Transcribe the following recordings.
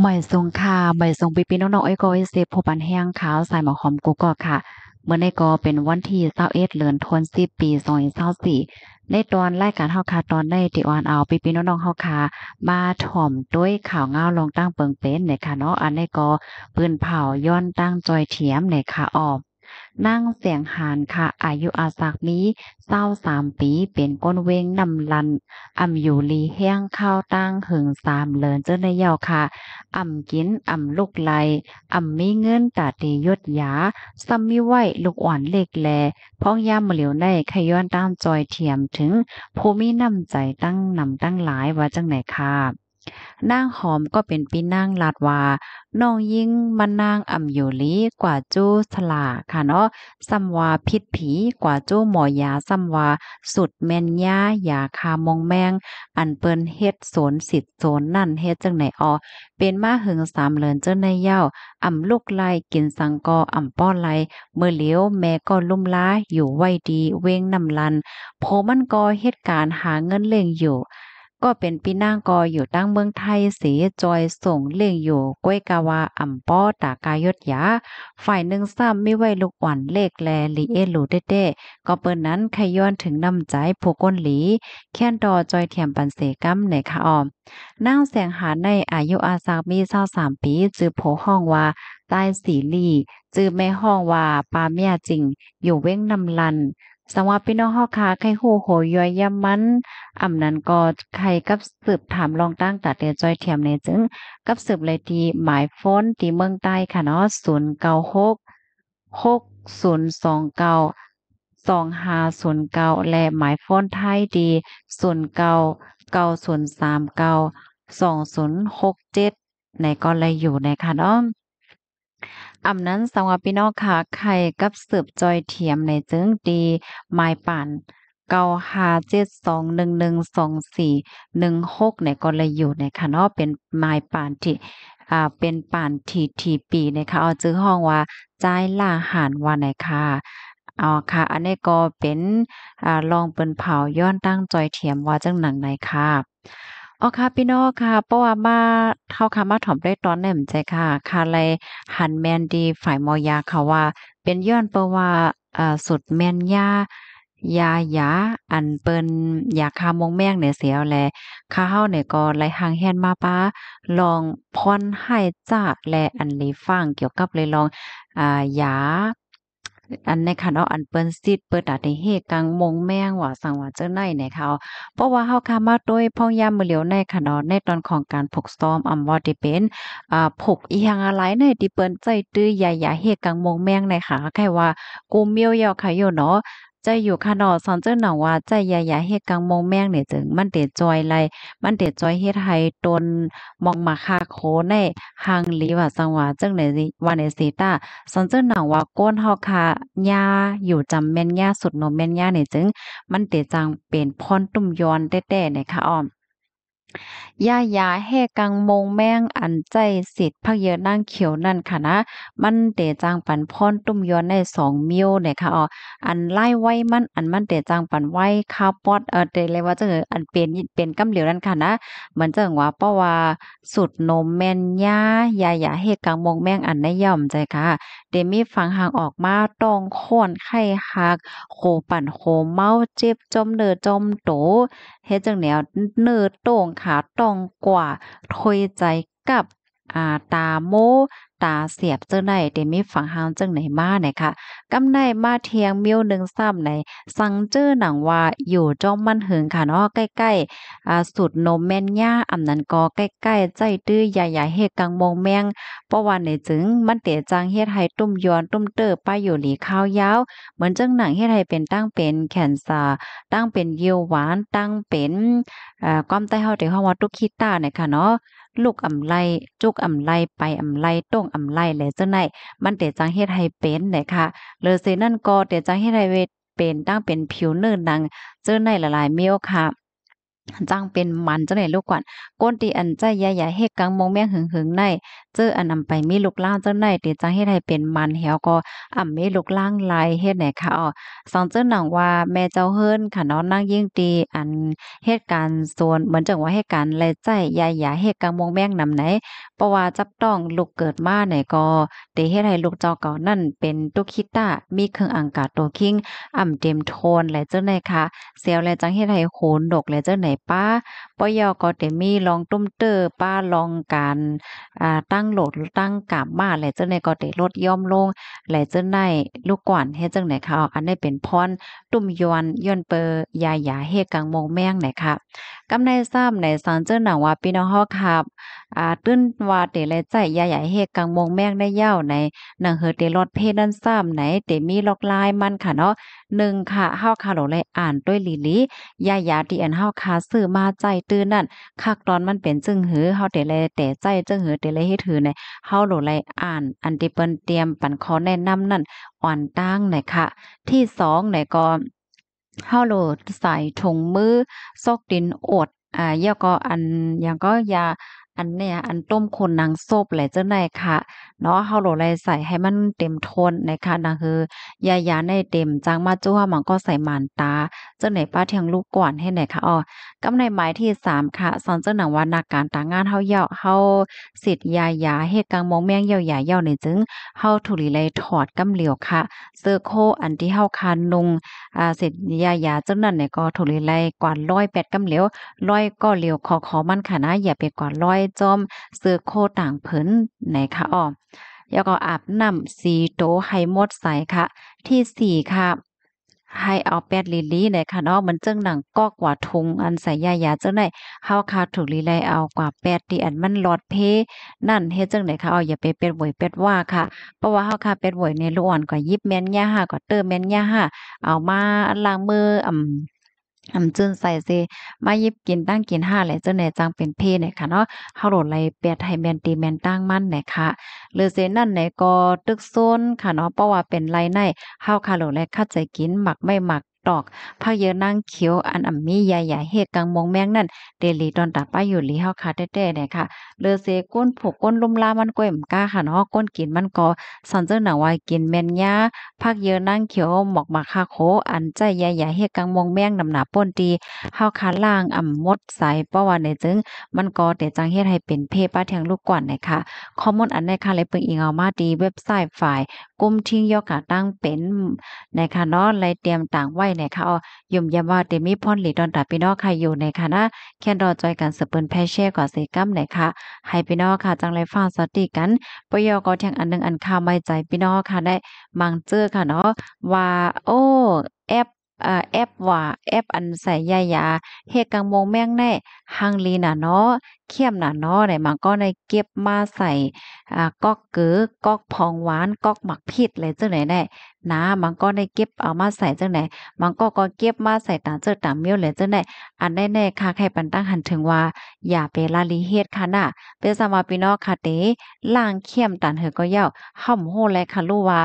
หม่ยทรงค่าใหม่ยทรงปีปีน้องๆไอ้ก็ไอ้เซฟพบันแห้งขาวใส่หมอหอมกูก็ค่ะ เมื่อในกอเป็นวันที่เศร้าเอ็ดเลือนทวนสิบปีสองเศร้าสี่ในตอนไล่การเฮาคาตอนได้ติวานเอาปีปีน้องๆเฮาคามาถ่อมด้วยข่าวเงาลงตั้งเปิงเป็นเนี่ยค่ะเนาะอันในกอปืนเผาย้อนตั้งจอยเทียมเนี่ยค่ะออกนั่งเสียงหานค่ะ อายุอาศักมีเศร้าสามปีเป็นก้นเวงนำลันอ่ำอยู่ลีแห้งข้าวตั้งหึงสามเลินเจ้าในเยาค่ะอ่ำกินอ่ำลูกไลอ่ำมีเงินตาตียดยาซัมมีไหวลูกอ่อนเล็กแลพ้องย่ามเหลียวในขย้อนตามจอยเทียมถึง ภูมินำใจตั้งนำตั้งหลายว่าจังไหนค่ะนางหอมก็เป็นพี่นางลาดว่าน้องยิ่งมานางอ่ำอยู่ลี กว่าจู้สลาค่ะเนาะซ้ำวาพิษผี กว่าจู้หมอยาซ้ำวา สุดแม่นยายาคามองแมง อันเปิ้นเฮ็ดโสนสิทธิ์โสนนั่นเฮ็ดจังไหนออเป็นมาหึงสามเลินเจ้าในเย้าอ่ำลูกไล่กินสังกอ อ่ำป้อไล่เมื่อเลี้ยวแม่ก็ลุ่มล้า อยู่ไว้ดี เว้งนำลันโพมันก็เฮ็ดการหาเงินเลงอยู่ก็เป็นพี่นางกออยู่ตั้งเมืองไทยเสียจอยส่ง เลี้ยงอยู่ก้วยกาวาอ่ำป้อตากายดยา ฝ่ายหนึ่งซ้ำไม่ไหวลูกอ่อนเลขแลลีเอหลูเด้เ้ก็เปิ้นนั้นขย้อนถึงน้ำใจผู้ก้นหลี แค้นดอจอยเทียมปันเสกัมในคะออมนางแสงหาในอายุอาสามีเศร้าสามปีจือโผห้องว่าใต้สีลีจือแม่ห้องว่าปาเมียจริง อยู่เว้งนำลันสังว่าพี่น้องห้อคาไขโหูโหยย่อยย่ำมันอ่ำนั้นก็ใครกับสืบถามลองตั้งตัดเดียจอยเทียมในจึง กับสืบเลยทีหมายฟ้นตีเมืองใต้ค่ะเนาะศูนย์เก้าหกหกศูนย์สองเก้าสองห้าศูนย์เก้าและหมายฟ้นไทยดีศูนย์เก้าเก้าศูนย์สามเก้าสองศูนย์หกเจ็ดในก็เลยอยู่ในค่ะเนาะอำนั้นสังว่พี่น้องค่ะไข่กับสืบจอยเทียมในจึงดีหมายป่านเก้าห้าเจ็ดสองหนึ่งหนึ่งสองสี่หนึ่งหกในกรอยู่ในค่ะเนาะเป็นหมายป่านที่อ่าเป็นป่านทีทีปีนะคะเอาจื้อห้องว่าจ่ายล่าหานว่าไหนค่ะอาค่ะอันนี้ก็เป็นอ่าลองเปิ้นเผาย้อนตั้งจอยเทียมว่าจังหนังไหนค่ะอ๋อค่ะพี่น้องค่ะเพราะว่ามาเท่าค่ะมาถอมได้ตอนแหนมใจค่ะค่ะเลยหันแมนดีฝ่ายมอยาค่ะว่า เป็นย้อนเพราะว่าอ่สุดแมนยา ยายาอันเปิ้นยาคามงแมงเนี่ยเสียวแลข้าเฮาเนี่ย ก็ไหลหางแฮนมาป้า ลองพรให้จ้าและอันรีฟังเกี่ยวกับเลยลอง อ่า ยาอันในคันเอาอันเปิ้นซิดเปิดตาในเฮกังมงแมงว่าสังว่าเจ้าไหนในเขาเพราะว่าเฮาคามาด้วยพ่องยามมือเหลียวในคันเอาในตอนของการผกซ้อมอำว่าที่เป็นอ่าผกอีหยังอะไรในที่เปิ้นใจตื้อใหญ่ๆเฮกังมงแมงในขาแค่ว่ากูเมียวยอค่ะโยเนาะใจอยู่ขานอสอนเจ้าหนองว่าใจยายาเฮ็ดกังมงแมงเนี่ยจึงมันเด็ดจอยไรมันเด็ดจอยเฮ็ดให้ตนมองมาคาโคในหังลีว่าสังว่าจังไหนวันเนสีตาสอนเจ้าหนองว่า ก้นหอกค่หญ้าอยู่จำแม่นหญ้าสุดนมแม่นหญ้าเนี่ยจึงมันเด็ดจังเป็นพรตุ้มยอนแต่ๆเนี่ยค่ะอ้อมยายาแห่กังมงแมงอันใจสิทธิ์พักเยอะนั่งเขียวนั่นค่ะนะมันเตจางปันพรตุ้มย้อนในสองมิวเนี่ยค่ะอ๋ออันไล่ไว้มันอันมันเตจางปันไว้ข้าวปอดเออเตเลยว่าจะออันเปลี่ยนเปลี่ยนกำเหลียวนั่นค่ะนะเหมือนจะว่าเพราะว่า สุดนมแมนยายายาเฮกังมงแมงอันในย่อมใจค่ะ เดมีฟังห่างออกมา ต้องค้นไข้หักโคปั่นโคเมาเจ็บจมเนื้อจมโตเฮ็ดจังแนวเนื้อโต่งขาตรงกว่าทอยใจกับอ่าตาโม ตาเสียบเจ้าไหนเดมีฝังหางจ้าไหนมาไหนค่ะกำไนมาเทียงเมียวหนึ่งซ้ำไหนสังเจอหนังว่าอยู่จ้องมันหึงค่ะเนาะใกล้ๆอ่าสุดนมแม่นย่าอำนันก็ใกล้ๆใจตื้อใหญ่ๆเฮกังมงแมงเพราะว่าในจึงมันเตจังเฮ็ดให้ตุ้มย้อนตุ้มเตอป้าอยู่หลีข้าวยาว เหมือนเจ้าหนังเฮ็ดให้เป็นตั้งเป็นแขนสาตั้งเป็นเยียวหวานตั้งเป็นอ่าความใต้เฮาเดี๋ยวเาว่าตุกคิตาเนี่ยค่ะเนาะลูกอำไลจุกอำไลไปอำไลต้งอำไลแลจังไดนมันเตจังเฮ็ดให้เป็นเลยค่ะ เลยเซนั่นก็เตจังเฮ็ดให้เวเป็นตั้งเป็นผิวเนืหนดังเจอในหลายๆเมียวค่ะจ้างเป็นมันเจ้าไหนลูกก่อนก้นตีอันใจใหญ่ๆเฮกกังมงแม่งหึงหึงในเจออันนำไปมีลูกล่างเจ้าไหนตีจ้างให้ไทยเป็นมันเหี่ยวก็อ่ำามีลูกล่างลายเฮ็ดไหนค่ะอ๋อสองเจ้าหนังว่าแม่เจ้าเฮิรนค่ะน้องนั่งยิ่งตีอันเหตุการณ์ส่วนเหมือนจังว่าเหตุการณ์ไรใจใหญ่ๆเฮกกังมงแม่งนำไหนเพราะว่าจับต้องลูกเกิดมาไหนก็เตเฮ็ดให้ลูกเจ้าเก่านั่นเป็นตุกคิต้ามีเครื่องอังกาตัวคิงอ่ำเต็มโทนและเจ้าไหนค่ะเซลและจังให้ดทย้โขนดกและเจ้าไหนป้าป้อยอก็เตมีลองตุ้มเตอป้าลองการอ่าตั้งโหลด ตั้งกาบมาแหละเจ้าในก็เตลดย่อมลงแหละเจ้าในลูกก่อนเฮ้เจังไหนเขาอันนี้เป็นพรตุ่มยวนยอนเปอร์ยาหยาเฮกังมงแมงไหนค่ะกำในซ้ำในสังเจอหนังว่าปีน้องฮอครับอ่าตื้นว่าเตะเลยใจยาหยาเฮกังมงแมงได้ยาวในหนังเฮเตรอดเพนด้นซ้ำไหนเตมีล็อกลายมันค่ะเนาะหนึ่งค่ะฮาคาโรเลยอ่านด้วยลีลียาหยาที่อันฮาคาซื้อมาใจตื้นนั่นคักตอนมันเป็นจึงหือเฮาเตะเลยแต่ใจจึงหือเตะเลยให้ถือในเฮาโรเลยอ่าน อันติเปิ้นเตรียมปันคอแนะนำนั่นอ่อนตั้งไหนคะที่สองไหนก็ เฮาโหลดใส่ถุงมือซอกดินอด อ่าเยาก็อันยังก็ยาอันเนี้ยอันต้มคนนางซบไหลเจ้าไหนค่ะเนาะเฮาโหลไลใส่ให้มันเต็มทนนะคะนะคือยายาในเต็มจังมาจ้วมันก็ใส่หมานตาเจ้าไหนป้าเทียงลูกก่อนให้ไหนค่ะอ๋อกำในหมายที่สามค่ะสอนเจ้าหนังว่านักการต่างงานเฮาเยาเฮาสิทธิ์ยายาเฮ็ดกังมองแมงเยาหยาเยาในจึงเฮาถุลีไหลถอดกำเหลียวค่ะเสื้อโคอันที่เฮาคานนุงอ่าสิทธิ์ยายาเจ้านั่นเนี่ยก็ถุลีไหลกว่า108กำเหลียวร้อยก็เหลียวขอขอมันค่ะนะอย่าไปกว่า100จอมเสือโคต่างเผินไหนคะอ๋อแล้วก็อาบน้ำสีโตให้หมดใสค่ะ ที่สี่ค่ะ ให้เอาแปดลิลี่เลยค่ะเนาะมันเจ้งหนังก็กว่าทุง อันใส่ยายาจ้าไหนเฮาคาถูกลีไลเอากว่าแปดตีอันมันหลอดเพ นั่นเฮ็ดจ้งไหนค่ะเอาอย่าไปเป็ดหวยเป็ดว่าค่ะ เพราะว่าเฮาคาเป็ดหวยในล้วนกว่ายิบแม่นย่าห่าก็เติมแม่นย่าห่าเอามาล้างมืออ่ำอำจนใส่เซมายิบกินตั้งกินห้าแหละเจ้าเนจังเป็นเพศเนี่ยค่ะเนาะเฮาโหลดไลเปียดไทยแมนตีแมนตั้งมั่นเนี่ยค่ะหรือเซนั่นี่ยก็ตึกโซนค่ะเนาะเพราะว่าเป็นไรในเฮาคาโหลดและคัดใจกินหมักไม่หมักดอกพักเยอะนั่งเขียวอันอ่ำมีใหญ่ใหญ่เฮ็ดกังมงแมงนั่น เดลีตอนตาป้าอยู่ลีเฮาค่แต่เนี่ยค่ะเลือเซก้นผูกก้นลุ่มลามันก้อยมก้าค่ะเนาะก้นกินมันกอสันเจ้าหนังว่กินแมนยาพักเยอะนั่งเขียวหมอกมาคาโคอันใจใหญ่ใหญ่เฮ็ดกังมงแมงน้ำหนาป่นดีเฮาคาล่างอ่ำมดใสยป้าวันในจึงมันกอเดจังเฮ็ดให้เป็นเพป้าแทงลูกก่อนนยค่ะข้อมูลอันในค่ะเลยเปิงอีเอามาดีเว็บไซต์ฝ่ายกุ้มทิ้งยอกาตั้งเป็นในคาะเนาะไรเตรียมต่าง ไว้ในค่ะออย่มยามว่าเตมีพ่อนหลีดอนตาพี่น้องค่ะอยู่ในคาะนะแค่รอจอยกันสืบเปิ้นแพเช่ก่อเซกัมในค่ะให้พี่น้องค่ะจังไรฟังสติกันปยอก็ทยงอันนึงอันค่าไม่ใจพี่น้องค่ะได้มังเจอค่ะเนาะว่าโอ้แอปแอปว่าแอปอันใส่ยายาเฮกังมงแม่งแน่ฮังลีน่ะเนาะเข้มน่ะเนาะไหนมันก็ได้เก็บมาใส่อ่ากอกเก๋อกอกพองหวานกอกหมักพิษเลยจังไหนได้นะมันก็ได้เก็บเอามาใส่จังไหนมันก็ก็เก็บมาใส่ต่างเจอต่างเมี้ยวเลยจังไหนอันได้แน่ค่ะใครปันตั้งหันถึงว่า อย่าไปลาลีเฮ็ดค่ะน่ะเป็นสมาพี่น้องค่ะเตล่างเข้มตันเหอก็เย่าห่อมโหและค่ะรู้ว่า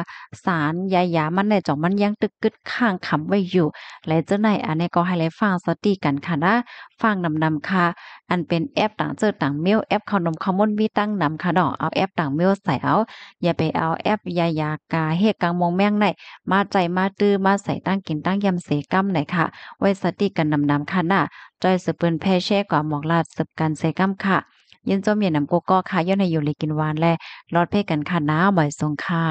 สารยายามันในจ่องมันยังตึกกึดข้างขำไว้อยู่และจังไหนอันนี้ก็ให้เลยฟังสติกันค่ะนะฟังนำนำค่ะอันเป็นแอปต่างเจอต่างเมลแอปขนมคอมมอนวีตั้งนำค่ะดอกเอาแอปต่างเมลใส่เอา อย่าไปเอาแอปยายากาเฮกังมงแม่งไหนมาใจมาตื้อมาใส่ตั้งกินตั้งยำเสกัมไหนค่ะไว้สติกันนำนำค่ะน่ะจอยสืบปืนแพ่แช่กว่าหมอกลาดสืบกันเสกัมค่ะยินจมเย็นนำโกโก้ค่ะย้อนในอยู่เลยกินวานแลรอดเพ่กันค่ะน้าหมอยทรงค่ะ